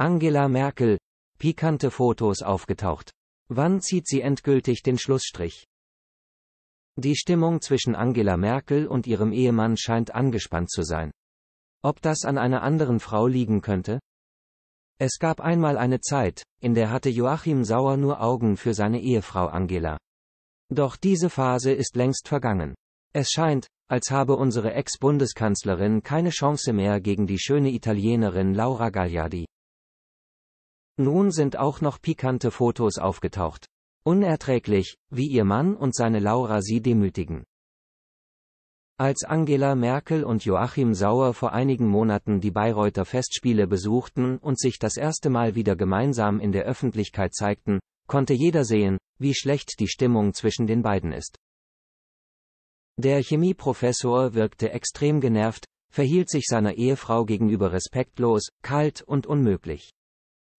Angela Merkel. Pikante Fotos aufgetaucht. Wann zieht sie endgültig den Schlussstrich? Die Stimmung zwischen Angela Merkel und ihrem Ehemann scheint angespannt zu sein. Ob das an einer anderen Frau liegen könnte? Es gab einmal eine Zeit, in der hatte Joachim Sauer nur Augen für seine Ehefrau Angela. Doch diese Phase ist längst vergangen. Es scheint, als habe unsere Ex-Bundeskanzlerin keine Chance mehr gegen die schöne Italienerin Laura Gagliardi. Nun sind auch noch pikante Fotos aufgetaucht. Unerträglich, wie ihr Mann und seine Laura sie demütigen. Als Angela Merkel und Joachim Sauer vor einigen Monaten die Bayreuther Festspiele besuchten und sich das erste Mal wieder gemeinsam in der Öffentlichkeit zeigten, konnte jeder sehen, wie schlecht die Stimmung zwischen den beiden ist. Der Chemieprofessor wirkte extrem genervt, verhielt sich seiner Ehefrau gegenüber respektlos, kalt und unmöglich.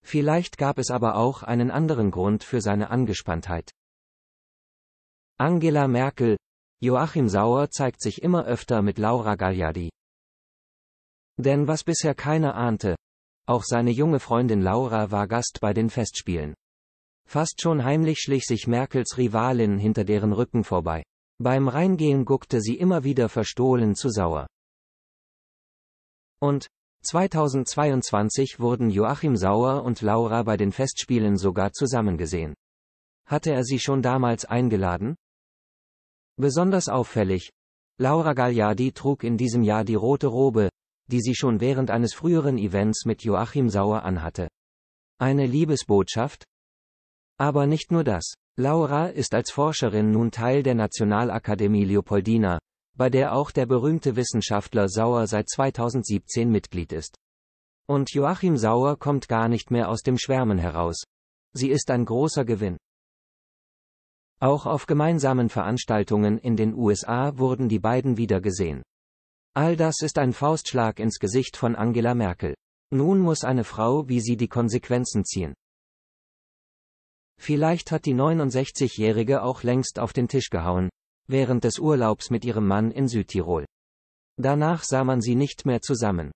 Vielleicht gab es aber auch einen anderen Grund für seine Angespanntheit. Angela Merkel, Joachim Sauer zeigt sich immer öfter mit Laura Gagliardi. Denn was bisher keiner ahnte, auch seine junge Freundin Laura war Gast bei den Festspielen. Fast schon heimlich schlich sich Merkels Rivalin hinter deren Rücken vorbei. Beim Reingehen guckte sie immer wieder verstohlen zu Sauer. Und, 2022 wurden Joachim Sauer und Laura bei den Festspielen sogar zusammengesehen. Hatte er sie schon damals eingeladen? Besonders auffällig. Laura Gagliardi trug in diesem Jahr die rote Robe, die sie schon während eines früheren Events mit Joachim Sauer anhatte. Eine Liebesbotschaft? Aber nicht nur das. Laura ist als Forscherin nun Teil der Nationalakademie Leopoldina, bei der auch der berühmte Wissenschaftler Sauer seit 2017 Mitglied ist. Und Joachim Sauer kommt gar nicht mehr aus dem Schwärmen heraus. Sie ist ein großer Gewinn. Auch auf gemeinsamen Veranstaltungen in den USA wurden die beiden wieder gesehen. All das ist ein Faustschlag ins Gesicht von Angela Merkel. Nun muss eine Frau wie sie die Konsequenzen ziehen. Vielleicht hat die 69-Jährige auch längst auf den Tisch gehauen, während des Urlaubs mit ihrem Mann in Südtirol. Danach sah man sie nicht mehr zusammen.